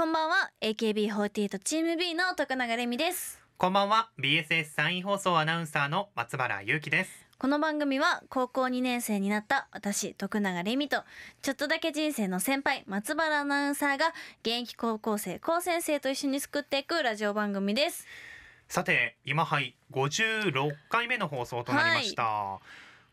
こんばんは AKB48 チーム B の徳永レミですこんばんは BSS 山陰放送アナウンサーの松原優希ですこの番組は高校2年生になった私徳永レミとちょっとだけ人生の先輩松原アナウンサーが現役高校生高先生と一緒に作っていくラジオ番組ですさて今杯56回目の放送となりました、はい、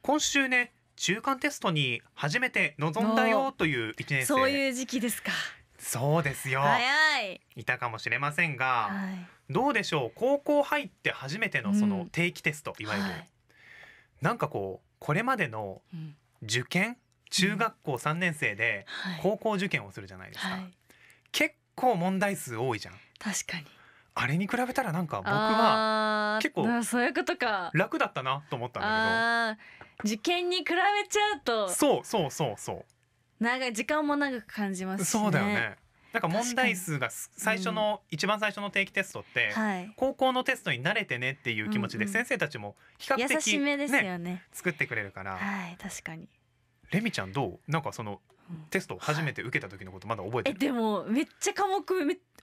今週ね中間テストに初めて臨んだよという1年生そういう時期ですかそうですよ早いいたかもしれませんが、はい、どうでしょう高校入って初めてのその定期テスト、うん、いわゆる、はい、なんかこうこれまでの受験、うん、中学校3年生で高校受験をするじゃないですか、はい、結構問題数多いじゃん確かにあれに比べたらなんか僕は結構そういうことか楽だったなと思ったんだけど受験に比べちゃうとそうそうそうそう長い時間も長く感じます、ね、そうだよねなんか問題数が最初の、うん、一番最初の定期テストって、はい、高校のテストに慣れてねっていう気持ちで、先生たちも比較的、ね、優しめですよね作ってくれるからはい確かにレミちゃんどうなんかその、テストを初めて受けた時のことまだ覚えてる、えでもめっちゃ科目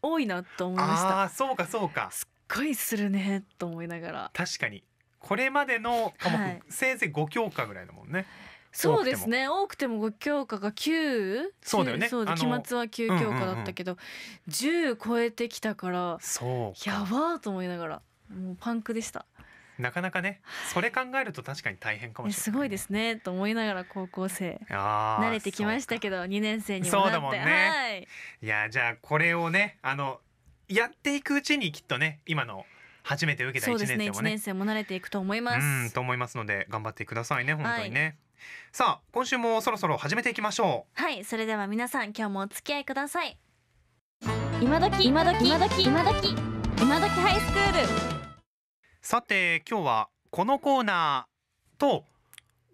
多いなと思いましたあそうかそうかすっごいするねと思いながら確かにこれまでの科目、はい、せいぜい5教科ぐらいだもんねそうですね多くても5教科が9そうだよねそう期末は9教科だったけど、うんうんうん、10超えてきたからそうやばーと思いながらもうパンクでした。なかなかね、それ考えると確かに大変かもしれない、ね、すごいですねと思いながら高校生慣れてきましたけど2年生にもなってそうだもんね、はい、いやじゃあこれをねあのやっていくうちにきっとね今の初めて受けた1年生もねね1年生も慣れていくと思いますうんと思いますので頑張ってくださいね本当にね、さあ今週もそろそろ始めていきましょうはいそれでは皆さん今日もお付き合いください今時今時今時今時今時ハイスクールさて今日はこのコーナーと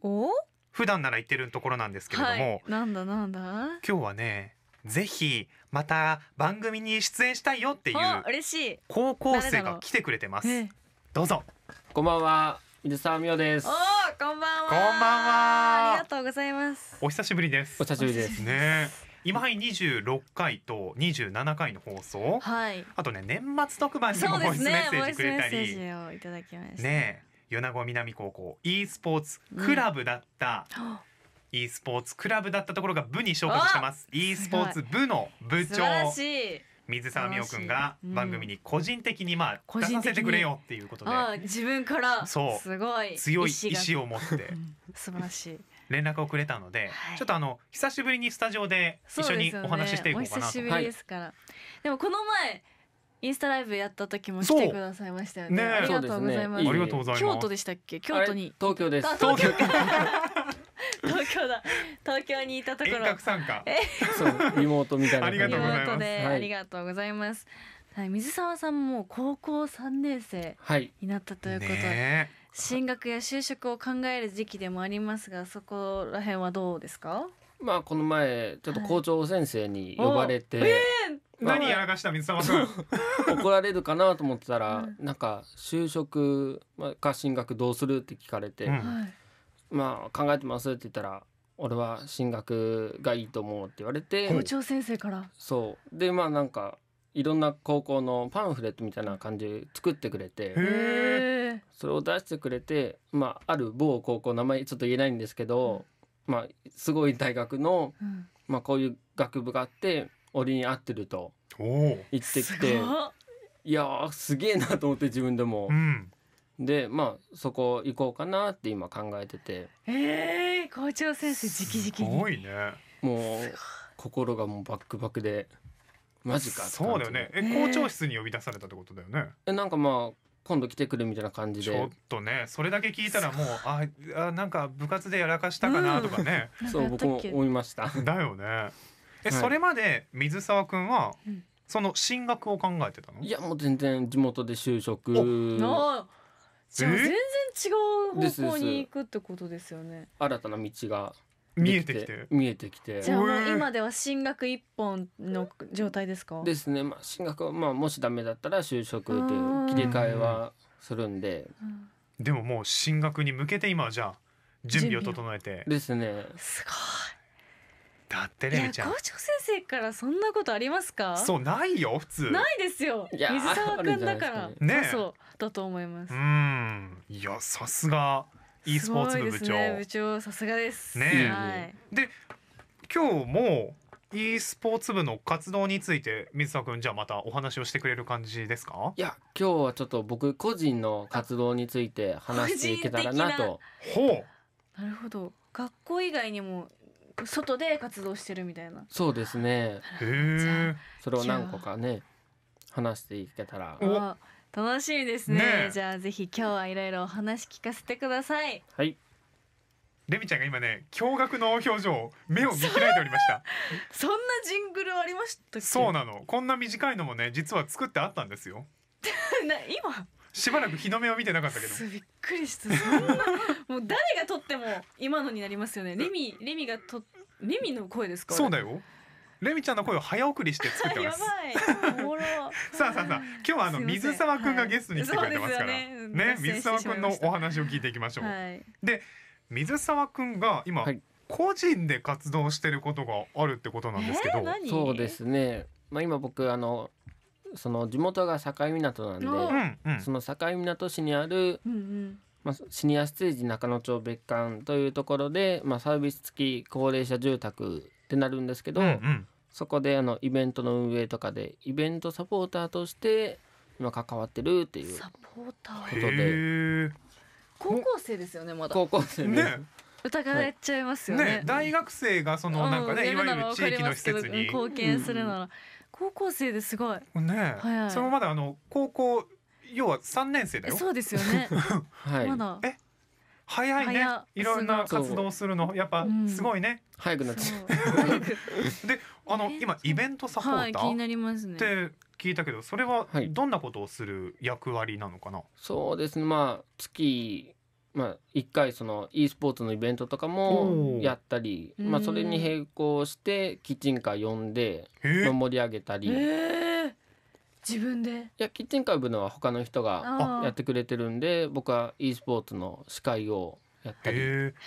お普段なら言ってるところなんですけれども、はい、なんだなんだ今日はねぜひまた番組に出演したいよっていう嬉しい高校生が来てくれてますどうぞこんばんは水沢美桜です。おーこんばんは。こんばんはありがとうございます。お久しぶりですお久しぶりです。ね今二十六回と二十七回の放送はい。あとね年末特番にそもうボイスメッ。セージくれたッセりねージをいただきました。え米子南高校 e スポーツクラブだった、は e スポーツクラブだったところが部に昇格してます e スポーツ部の部素長晴らしい。水沢美穂くんが番組に個人的にまあ出させてくれよっていうことで自分からそうすごい強い意志を持って素晴らしい連絡をくれたので、はい、ちょっとあの久しぶりにスタジオで一緒にお話ししていこうかなと、ね、ですから、はい、でもこの前インスタライブやった時も来てくださいましたよね。ねありがとうございます。ね、いい京都でしたっけ？京都に東京です。東京。東京だ東京にいたところ遠隔参加えそう妹みたいなありがとうございます、ありがとうございます、はい、水沢さんも高校三年生になったということで、はいね、進学や就職を考える時期でもありますがそこら辺はどうですかまあこの前ちょっと校長先生に呼ばれて、はいえー、何やらかした水沢さん 怒られるかなと思ってたら、うん、なんか就職か進学どうするって聞かれて、うん、まあ考えてますって言ったら俺は進学がいいと思うって言われて校長先生からそうでまあなんかいろんな高校のパンフレットみたいな感じで作ってくれてそれを出してくれて、まあ、ある某高校名前ちょっと言えないんですけど、まあ、すごい大学の、まあ、こういう学部があって俺に合ってると言ってきていやすげえなと思って自分でも。うんでまあそこ行こうかなって今考えててえー、校長先生直々にすごいねもう心がもうバックバックでマジかそうだよねえ校長室に呼び出されたってことだよねえなんかまあ今度来てくるみたいな感じでちょっとねそれだけ聞いたらもうああなんか部活でやらかしたかなとかね、うん、そう僕も思いましただよねえ、はい、それまで水沢君はその進学を考えてたのいやもう全然地元で就職のじゃあ全然違う方向に行くってことですよね。新たな道が見えてきて見えてきてじゃあもう今では進学一本の状態ですかですね、まあ、進学は、まあ、もしダメだったら就職という切り替えはするんで、でももう進学に向けて今はじゃあ準備を整えてですねすごいだってねちゃん校長先生からそんなことありますかそうないよ普通ないですよ水沢くんだからねそうだと思いますうんいやさすが e スポーツ部部長、ね、部長さすがですね、で今日も e スポーツ部の活動について水田君じゃあまたお話をしてくれる感じですかいや今日はちょっと僕個人の活動について話していけたらなとほうなるほど学校以外にも外で活動してるみたいなそうですねへえそれを何個かね話していけたら楽しみですね、ね、じゃあぜひ今日はいろいろお話聞かせてくださいはいレミちゃんが今ね驚愕の表情目を見開いておりました そんなジングルありましたそうなのこんな短いのもね実は作ってあったんですよ な今しばらく日の目を見てなかったけどびっくりしたもう誰がとっても今のになりますよねレミレミがとレミの声ですかそうだよレミちゃんの声を早送りして作ってます。さあさあさあ、今日はあの水沢くんがゲストに来てくれてますから、ね、ね、水沢くんのお話を聞いていきましょう。はい、で、水沢くんが今、はい、個人で活動してることがあるってことなんですけど、えー、そうですね。まあ今僕あのその地元が境港なんで、うんうん、その境港市にある、うんうん、まあ、シニアステージ中野町別館というところで、まあ、サービス付き高齢者住宅ってなるんですけど、うんうん、そこであのイベントの運営とかでイベントサポーターとして今関わってるっていうこと高校生ですよねまだ高校生ね疑ちゃいますよね、はいね、大学生がそのなんかね、うん、いわゆる地域の施設に、貢献するなら、高校生ですごい。ね、はいはい、それもまだあの高校要は三年生だよ。そうですよね。はい、まだ。え、早いね。いろんな活動するのやっぱすごいね。うん、早くなっちゃう。で、あの今イベントサポーター、はい、気になりますね。って聞いたけど、それはどんなことをする役割なのかな。はい、そうですね。まあ月まあ、1回その e スポーツのイベントとかもやったり、まあ、それに並行してキッチンカー呼んで盛り上げたり。自分でいやキッチンカー部のは他の人がやってくれてるんで僕は e スポーツの司会をやったり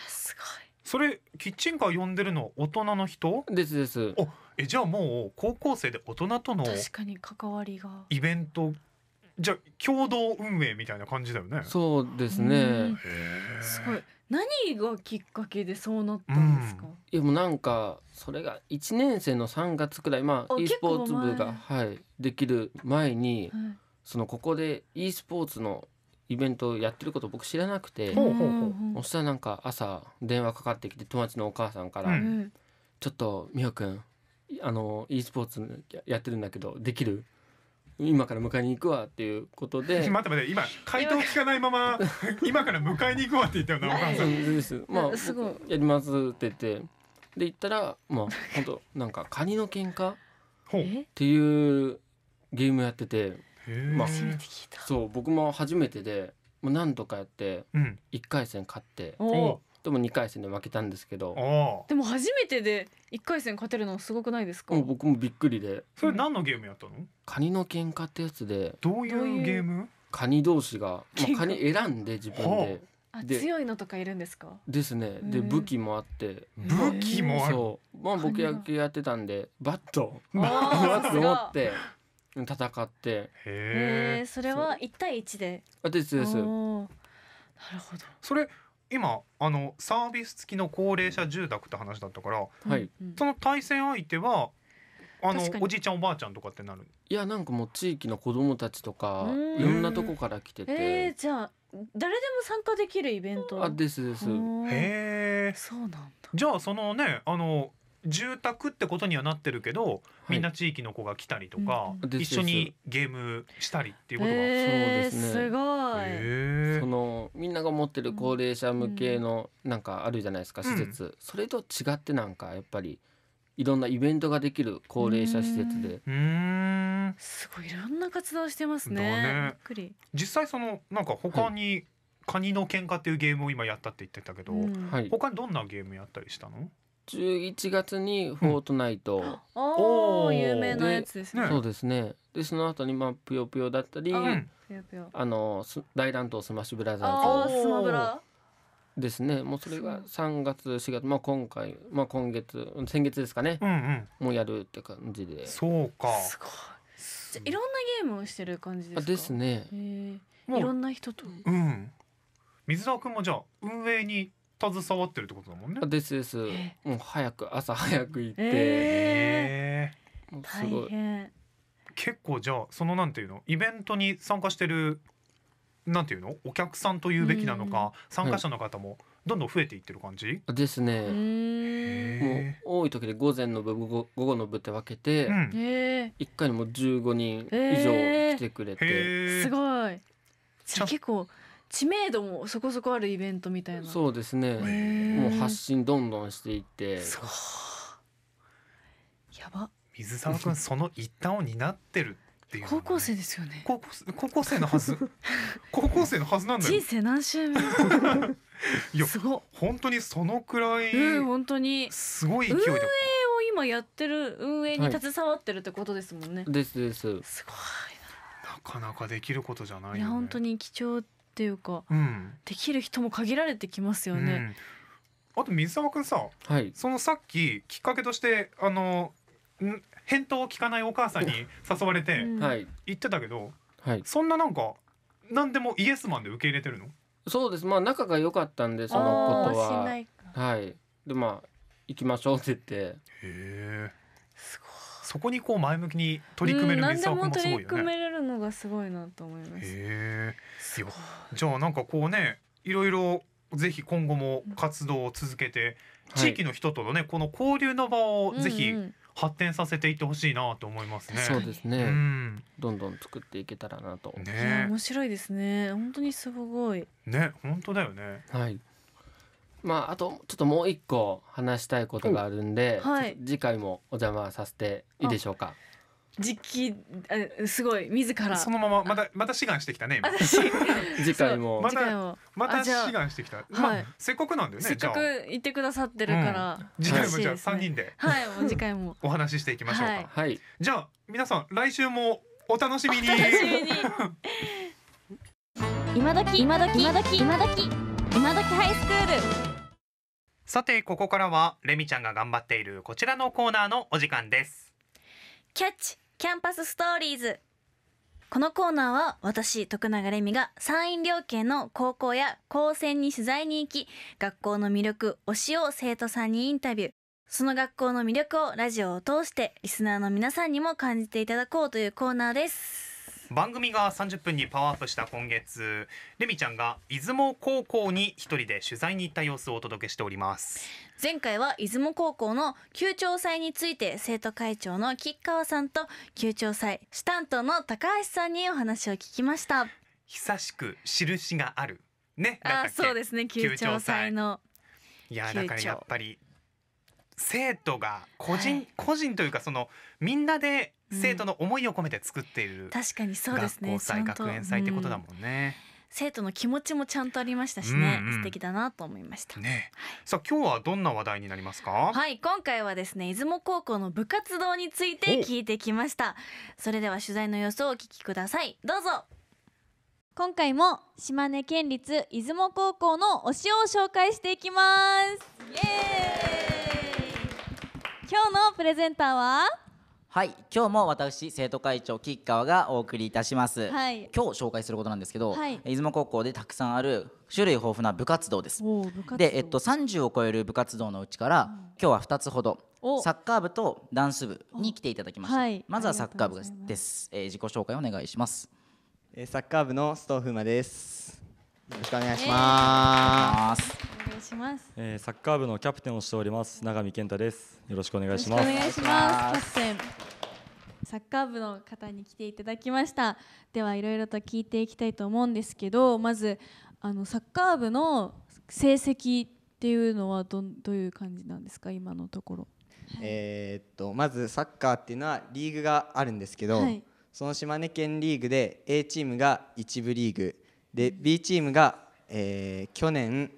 すごいそれキッチンカー呼んでるの大人の人ですですえじゃあもう高校生で大人との確かに関わりがイベントじゃ共同運営みたいな感じだよね。そうですね。すごい。何がきっかけでそうなったんですか。うん、いやもうなんかそれが一年生の三月くらいまあ e スポーツ部がはいできる前に、はい、そのここで e スポーツのイベントをやってること僕知らなくて、うん、そしたらなんか朝電話かかってきて友達のお母さんから、うん、ちょっとみ穂くんあの e スポーツやってるんだけどできる今から迎えに行くわっていうことで 待って待って今回答聞かないまま今から迎えに行くわって言ったよなお母さんまあすごいやりますって言ってで行ったらまあ本当なんかカニの喧嘩っていうゲームやっててまあそう僕も初めてで、まあ、何とかやって1回戦勝って、うん、でも2回戦で負けたんですけどでも初めてで1回戦勝てるのすごくないですかもう僕もびっくりでそれ何のゲームやったのカニの喧嘩ってやつでどういうゲームカニ同士が、まあ、カニ選んで自分で。で強いのとかいるんですかですねで武器もあって武器もあるそうまあ僕野球やってたんでバット バット持って戦ってへえそれは1対1であですですなるほどそれ今あのサービス付きの高齢者住宅って話だったから、はい、その対戦相手はあのおじいちゃんおばあちゃんとかってなるいやなんかもう地域の子供たちとかいろんなとこから来てて、えー、じゃあ誰でも参加できるイベントあですですへえそうなんだじゃあそのねあの住宅ってことにはなってるけど、みんな地域の子が来たりとか、うん、一緒にゲームしたりっていうことが、えー、そうですねすごい、えー、そのみんなが持ってる高齢者向けのなんかあるじゃないですか施設、それと違ってなんかやっぱりいろんなイベントができる高齢者施設で、うんすごいいろんな活動してますね、ね、実際そのなんか他に、はい、カニの喧嘩っていうゲームを今やったって言ってたけど、うん、他にどんなゲームやったりしたの11月に「フォートナイト」おお有名なやつですねそうですねでその後にまあぷよぷよだったり、あの大乱闘スマッシュブラザーズスマブラですねもうそれが3月4月、まあ、今回、まあ、今月先月ですかね、うんうん、もうやるって感じでそうかすごいじゃいろんなゲームをしてる感じですかですねいろんな人とうん水沢君もじゃあ運営に携わってるってことだもんねですですもう早く朝早く行って、えー、結構じゃあそのなんていうのイベントに参加してるなんていうのお客さんというべきなのか、参加者の方もどんどん増えていってる感じ、はい、ですねもう多い時で午前の部午後の部って分けて、うん、回にも15人以上来てくれて、すごい結構知名度もそこそこあるイベントみたいなそうですねもう発信どんどんしていってそうやば水沢君その一端を担ってるっていう、ね、高校生ですよね高校高校生のはず 高校生のはずなんだ人生何周目いやすごい本当にそのくらい、うん、本当にすごい勢いで運営を今やってる運営に携わってるってことですもんね、はい、ですですすごいなかなかできることじゃない、ね、いや本当に貴重っていうか、うん、できる人も限られてきますよね。うん、あと水沢君さ、はい、そのさっききっかけとしてあの返答を聞かないお母さんに 誘われて言ってたけど、はい、そんななんか何でもイエスマンで受け入れてるのそうですまあ仲が良かったんでそのことは。はい、でまあ行きましょうって言って。へえ。そこにこう前向きに取り組める水沢君もすごいよね。取り組めれるのがすごいなと思います。へえ。じゃあなんかこうねいろいろぜひ今後も活動を続けて、地域の人とのね、この交流の場をぜひ発展させていってほしいなと思いますね。そうですね、うん。どんどん作っていけたらなと。ね、面白いですね。本当にすごい。ね、本当だよね。はい。まああとちょっともう一個話したいことがあるんで、はい次回もお邪魔させていいでしょうか。実機あすごい自らそのまままたまた志願してきたね今 次回もまたもまた志願してきたまあ、はいせっかくなんでよねせっかく行ってくださってるから、うん次回もじゃあ3人ではい次回も お話ししていきましょうか、はいじゃあ皆さん来週もお楽しみに楽しみに 今時今時今時今時今時ハイスクールさてここからはレミちゃんが頑張っているこちらのコーナーのお時間ですキャッチキャンパスストーリーズこのコーナーは私徳永レミが山陰両県の高校や高専に取材に行き学校の魅力推しを生徒さんにインタビューその学校の魅力をラジオを通してリスナーの皆さんにも感じていただこうというコーナーです番組が30分にパワーアップした今月レミちゃんが出雲高校に一人で取材に行った様子をお届けしております前回は出雲高校の旧長祭について生徒会長の吉川さんと旧長祭主担当の高橋さんにお話を聞きました久しく印があるねあそうですね旧長祭のいやだからやっぱり生徒が個人、はい、個人というかそのみんなで生徒の思いを込めて作っている、確かにそうですね学校祭学園祭ってことだもんね、生徒の気持ちもちゃんとありましたしね、うんうん、素敵だなと思いました、ね、さあ今日はどんな話題になりますかはい今回はですね出雲高校の部活動について聞いてきましたそれでは取材の様子をお聞きくださいどうぞ今回も島根県立出雲高校の推しを紹介していきますイエーイ今日のプレゼンターははい、今日も私生徒会長吉川がお送りいたします、はい、今日紹介することなんですけど、はい、出雲高校でたくさんある種類豊富な部活動ですで、えっと、三十を超える部活動のうちから、うん、今日は二つほどサッカー部とダンス部に来ていただきました、はい、まずはサッカー部ですえー、自己紹介お願いします、サッカー部の須藤風磨ですよろしくお願いします。お願いします。えー、サッカー部のキャプテンをしております永見健太です。よろしくお願いします。お願いします。キャプテン。サッカー部の方に来ていただきました。ではいろいろと聞いていきたいと思うんですけど、まずあのサッカー部の成績っていうのはどどういう感じなんですか今のところ。えー、っとまずサッカーっていうのはリーグがあるんですけど、はい、その島根県リーグで A チームが1部リーグで B チームが、えー、去年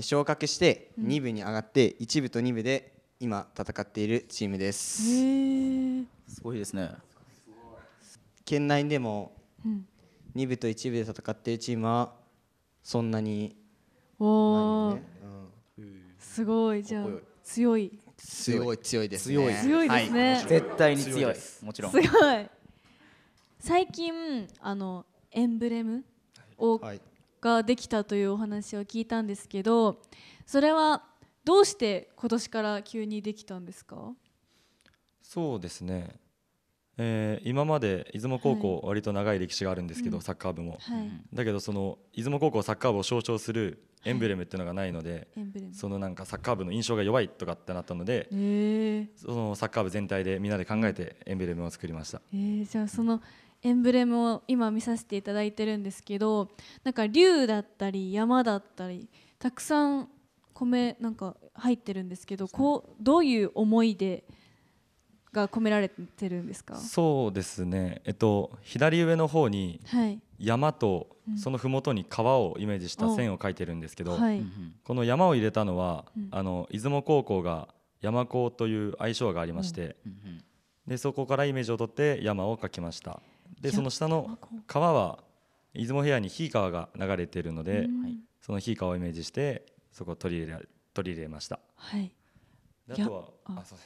昇格して2部に上がって、1部と2部で今戦っているチームです。すごいですね県内でも2部と1部で戦っているチームはそんなにお、ねうん、すごいじゃあ強い強い強いですい強いですね、絶対に強いもちろんすごい最近あのエンブレムを、ができたというお話を聞いたんですけどそれはどうして今年から急にできたんですかそうですね、えー、今まで出雲高校、割と長い歴史があるんですけど、サッカー部も、はい、だけどその出雲高校サッカー部を象徴するエンブレムっていうのがないので、はい、そのなんかサッカー部の印象が弱いとかってなったので、そのサッカー部全体でみんなで考えてエンブレムを作りました。えー、じゃあその、うんエンブレムを今見させていただいてるんですけどなんか竜だったり山だったりたくさん米なんか入ってるんですけどこうどういう思いでが込められてるんですかそうですね、えっと、左上の方に山とその麓に川をイメージした線を描いてるんですけど、はい、この山を入れたのは、うん、あの出雲高校が山高という愛称がありまして、うんでそこからイメージを取って山を描きました。でその下の川は出雲平野にひ川が流れてるので、そのひ川をイメージしてそこを取り入れ取り入れました。はい。あとはあそう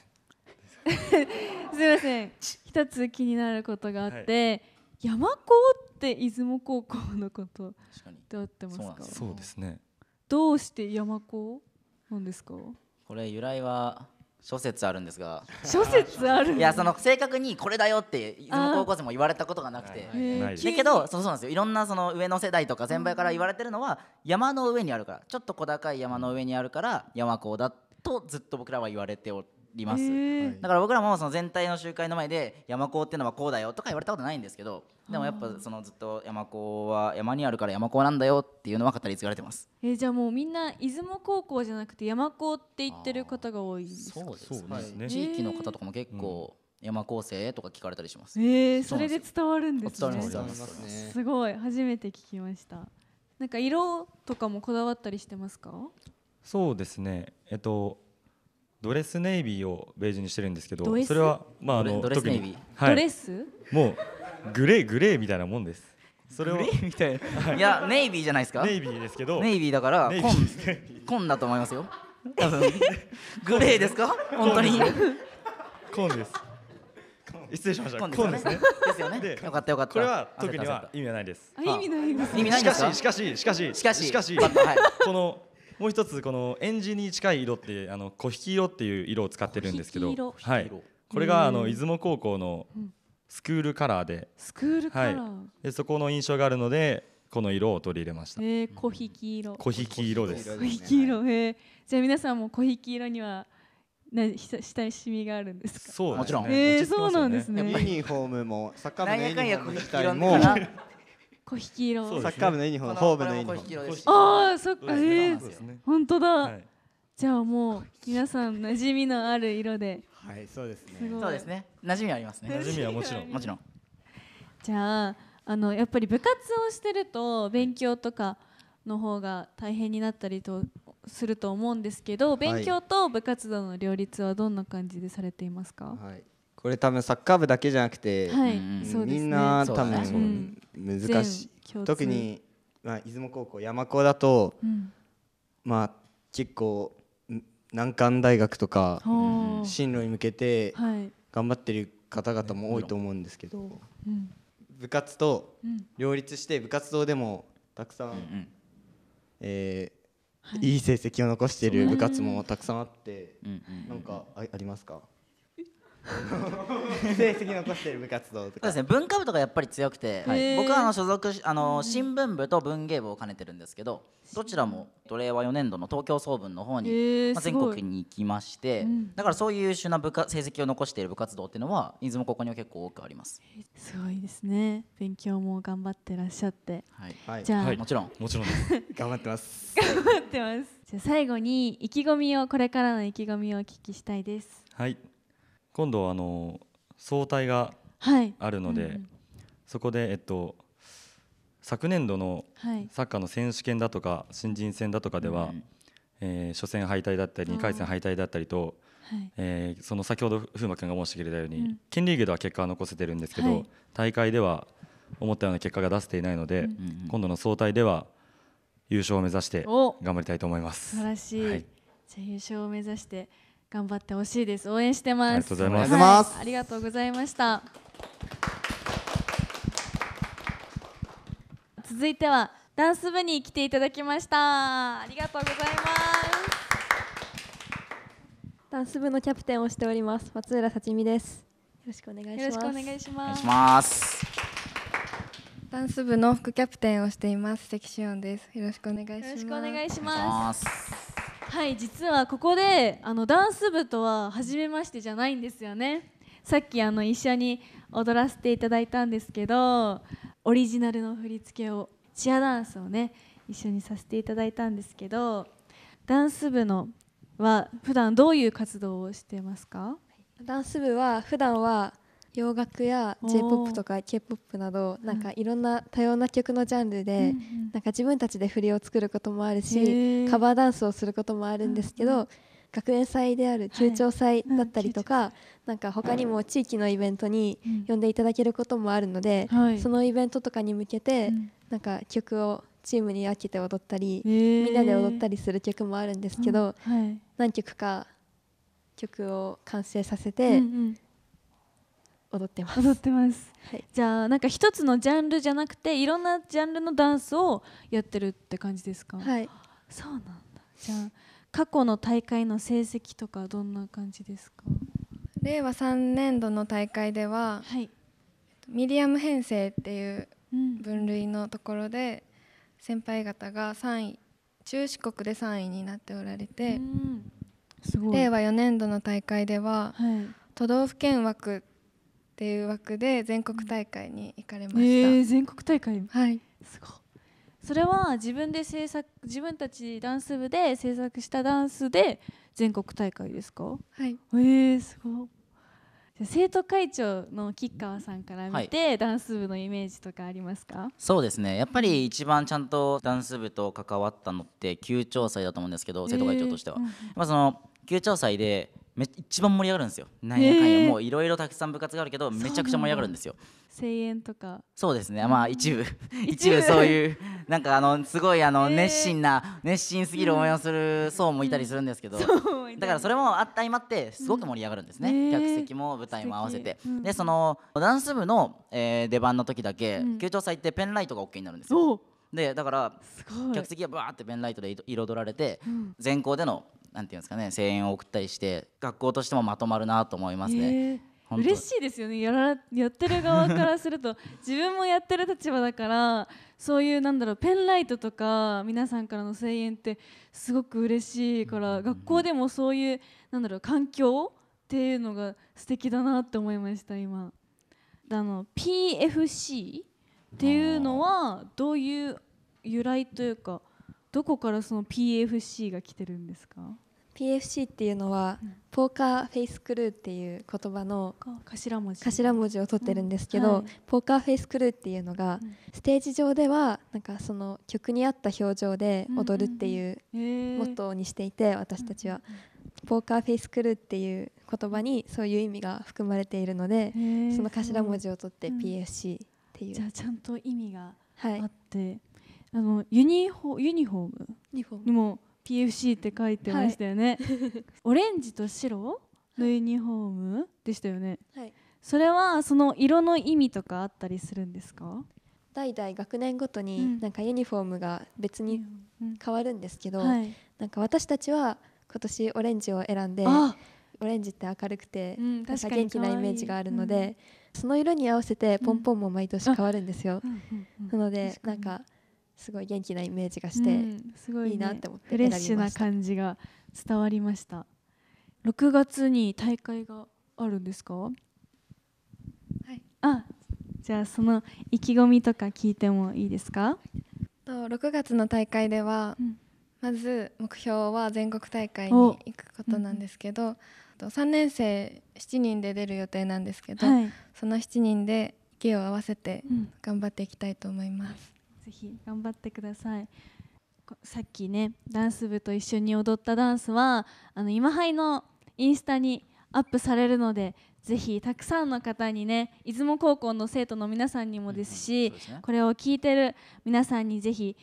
です。すみ ません。一つ気になることがあって、はい、山高って出雲高校のことどうやってますか。そうですね。どうして山高なんですか。これ由来は諸説あるんですが諸説あるいやその正確にこれだよってその高校生も言われたことがなくてだけどそうそうなんですよいろんなその上の世代とか先輩から言われてるのは山の上にあるからちょっと小高い山の上にあるから山高だとずっと僕らは言われておっります、だから僕らもその全体の集会の前で山高っていうのはこうだよとか言われたことないんですけどでもやっぱそのずっと山高は山にあるから山高なんだよっていうのは語り継がれてます、えー、じゃあもうみんな出雲高校じゃなくて山高って言ってる方が多いそうですね、はい、地域の方とかも結構、山高生とか聞かれたりします。ええー、それで伝わるんですね。すすごい、初めて聞きました。なんか色とかもこだわったりしてますか。そうですね。えっと、ドレスネイビーをベージュにしてるんですけどそれはまああのドレスネイビー、はい、ドレスもうグレーグレーみたいなもんですそれをグレーみたいな、はい、いやネイビーじゃないですかネイビーですけどネイビーだから紺だと思いますよ多分 グレーですか本当に紺です失礼しました。今ですね。ですよね。よかったよかった。これは特には意味はないです。意味ないです。意味ないしかししかししかししかししかしこのもう一つこのエンジに近い色ってあの小引き色っていう色を使ってるんですけど、はい、これがあの出雲高校のスクールカラーで、スクールカラー、はい、でそこの印象があるのでこの色を取り入れました。えー、小引き色。小引き色です。小引き色、えー、じゃあ皆さんも小引き色にはなひさ親しみがあるんですか。そう、もちろん。えー、そうなんですね。ユニフォームもサッカー部のユニフォームも小引色。サッカー部のユニフォーム、ホームのユニフォーム。ああ、そっか、ええ本当だ。じゃあもう皆さん馴染みのある色で。はい、そうですね。そうですね。馴染みありますね。馴染みはもちろん。もちろん。じゃああのやっぱり部活をしてると勉強とかの方が大変になったりとすると思うんですけど、勉強と部活動の両立はどんな感じでされていますか？はい、これ多分サッカー部だけじゃなくて、はいうん、みんな、多分、ね、難しい特に、まあ、出雲高校山高だと、うん、まあ結構難関大学とか、うん、進路に向けて頑張ってる方々も多いと思うんですけど、部活と両立して部活動でもたくさん、うんうん、えーはい、いい成績を残している部活もたくさんあって、うんうん、なんかありますか 成績残してる部活動とかそうですね文化部とかやっぱり強くて、はい、僕はあの所属あの新聞部と文芸部を兼ねてるんですけどどちらも奴隷は4年度の東京総文の方に、まあ、全国に行きまして、うん、だからそういう優秀な部成績を残している部活動っていうのは出雲ここには結構多くありますすごいですね勉強も頑張ってらっしゃって、はい、はい、じゃあ、はい、もちろんもちろん 頑張ってます頑張ってますじゃあ最後に意気込みをこれからの意気込みをお聞きしたいですはい今度あの総体があるので、はいうん、そこで、えっと、昨年度のサッカーの選手権だとか新人戦だとかでは、うえー、初戦敗退だったり2回戦敗退だったりと、はい、えー、その先ほど風磨君が申してくれたように、うん、県リーグでは結果は残せてるんですけど、はい、大会では思ったような結果が出せていないので、うん、今度の総体では優勝を目指して頑張りたいと思います。素晴らしい、はい、じゃ優勝を目指して頑張ってほしいです応援してますありがとうございます、はい、ありがとうございました続いてはダンス部に来ていただきましたありがとうございますダンス部のキャプテンをしております松浦幸美ですよろしくお願いしますお願いしますダンス部の副キャプテンをしています関志音ですよろしくお願いしますよろしくお願いしますはい実はここであのダンス部とは初めましてじゃないんですよねさっきあの一緒に踊らせていただいたんですけどオリジナルの振り付けをチアダンスをね一緒にさせていただいたんですけどダンス部のは普段どういう活動をしてますかダンス部は普段は洋楽や j p o p とか k p o p などなんかいろんな多様な曲のジャンルで、なんか自分たちで振りを作ることもあるしカバーダンスをすることもあるんですけど、学園祭である球長祭だったりとか、なんか他にも地域のイベントに呼んでいただけることもあるので、そのイベントとかに向けて、なんか曲をチームに分けて踊ったり、みんなで踊ったりする曲もあるんですけど、何曲か曲を完成させて、踊ってます踊ってます、はい、じゃあなんか一つのジャンルじゃなくていろんなジャンルのダンスをやってるって感じですかはいそうなんだじゃあ過去の大会の成績とかどんな感じですか令和3年度の大会では、はい、ミディアム編成っていう分類のところで、先輩方が3位中四国で3位になっておられて、令和4年度の大会では、都道府県枠っていう枠で全国大会に行かれました。えー、全国大会。はい。すごい。それは自分で制作自分たちダンス部で制作したダンスで全国大会ですか？はい。えー、すごい。生徒会長の吉川さんから見て、はい、ダンス部のイメージとかありますかそうですねやっぱり一番ちゃんとダンス部と関わったのって旧調査だと思うんですけど、生徒会長としては。うん、まあ、その旧調査でめ一番盛り上がるんですよなんやかんや、えー、もういろいろたくさん部活があるけどめちゃくちゃ盛り上がるんですよ声援とかそうですねまあ一部 一部そういうなんかあのすごいあの熱心な、えー、熱心すぎる応援をする層もいたりするんですけど、うん、だからそれもあった相まってすごく盛り上がるんですね、うん、客席も舞台も合わせて、えー、でそのダンス部の、えー、出番の時だけ、うん、球場祭ってペンライトが OK になるんですよでだから客席がバーってペンライトで彩られて、全校でのなんていうんですかね声援を送ったりして学校としてもまとまるなと思いますね。えー、嬉しいですよねやらやってる側からすると 自分もやってる立場だからそういうなんだろうペンライトとか皆さんからの声援ってすごく嬉しいから、うん、学校でもそういうなんだろう環境っていうのが素敵だなって思いました今。あの PFC っていうのはどういう由来というかどこからその PFC が来てるんですか PFC っていうのは、うん、ポーカーフェイスクルーっていう言葉の頭文字頭文字を取ってるんですけど、うんはい、ポーカーフェイスクルーっていうのが、うん、ステージ上ではなんかその曲に合った表情で踊るっていうモットーにしていて、私たちは、ポーカーフェイスクルーっていう言葉にそういう意味が含まれているので、その頭文字を取って PFC っていう、じゃあちゃんと意味があって、はい、あのユニフォユニフォームにも PFC って書いてましたよね、はい、オレンジと白のユニフォームでしたよね、はい、それはその色の意味とかあったりするんですか代々学年ごとになんかユニフォームが別に変わるんですけど、なんか私たちは今年オレンジを選んでオレンジって明るくて、うん、なんか元気なイメージがあるので、うん、その色に合わせてポンポンも毎年変わるんですよ、なのでなんかすごい元気なイメージがして、うん、すごい、ね、いいなって思ってフレッシュな感じが伝わりました6月に大会があるんですかはいあじゃあその意気込みとか聞いてもいいですかと6月の大会では、うん、まず目標は全国大会に行くことなんですけど、と3年生7人で出る予定なんですけど、はい、その7人で息を合わせて頑張っていきたいと思います。ぜひ頑張ってくださいさっきねダンス部と一緒に踊ったダンスはあの今杯のインスタにアップされるのでぜひたくさんの方にね出雲高校の生徒の皆さんにもですし、うんね、これを聞いてる皆さんにぜひ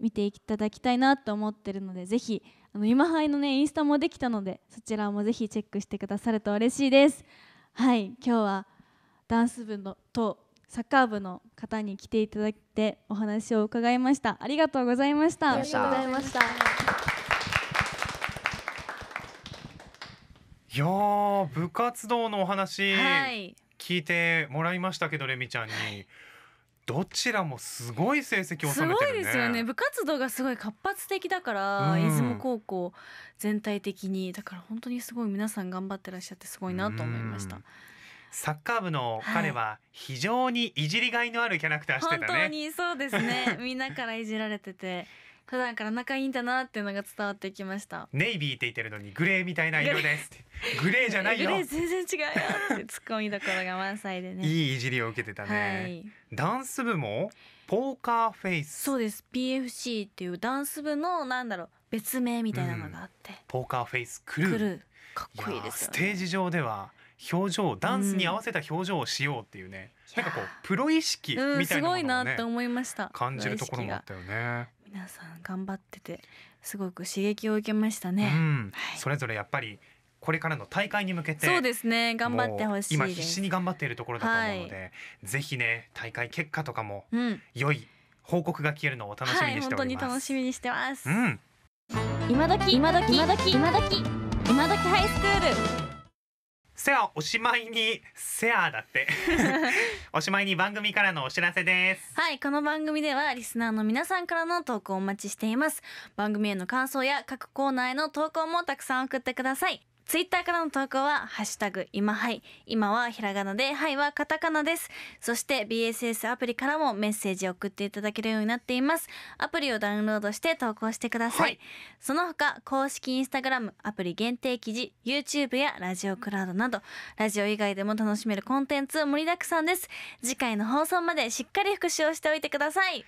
見ていただきたいなと思ってるのでぜひあの今杯のねインスタもできたのでそちらもぜひチェックしてくださると嬉しいですはい今日はダンス部のとサッカー部の方に来ていただいてお話を伺いましたありがとうございましたありがとうございましたいや部活動のお話、聞いてもらいましたけど、レミちゃんに、どちらもすごい成績を、ね、すごいですよね部活動がすごい活発的だから、うん、出雲高校全体的にだから本当にすごい皆さん頑張ってらっしゃってすごいなと思いました。うんサッカー部の彼は非常にいじりがいのあるキャラクターしてたね、本当にそうですね みんなからいじられてて普段から仲いいんだなっていうのが伝わってきましたネイビーって言ってるのにグレーみたいな色ですグレーじゃないよグレー全然違うよってツッコミどころが満載でね いいいじりを受けてたね、はい、ダンス部もポーカーフェイスそうです PFC っていうダンス部のなんだろう別名みたいなのがあって、うん、ポーカーフェイスクルーかっこいいです、ね、ステージ上では表情ダンスに合わせた表情をしようっていうね、うん、なんかこうプロ意識みたいなものをね、た感じるところもあったよね。皆さん頑張っててすごく刺激を受けましたね。うんはい、それぞれやっぱりこれからの大会に向けてそうですね頑張ってほしい今必死に頑張っているところだと思うので、はい、ぜひね大会結果とかも、良い報告が消えるのを楽しみにしております、はい、本当に楽しみにしてます、うん、今時今時今時今時今時ハイスクールせアおしまいにせアだって おしまいに番組からのお知らせですはいこの番組ではリスナーの皆さんからの投稿をお待ちしています番組への感想や各コーナーへの投稿もたくさん送ってくださいツイッターからの投稿は、ハッシュタグ、今はい。今はひらがなで、はいはカタカナです。そして BSS アプリからもメッセージを送っていただけるようになっています。アプリをダウンロードして投稿してください。はい、その他、公式インスタグラム、アプリ限定記事、YouTube やラジオクラウドなど、ラジオ以外でも楽しめるコンテンツ盛りだくさんです。次回の放送までしっかり復習をしておいてください。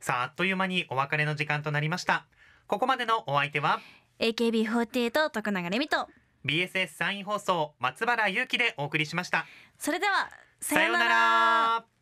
さあ、あっという間にお別れの時間となりました。ここまでのお相手は、AKB48 徳永レミと、BSS 山陰放送松原優希でお送りしましたそれではさようなら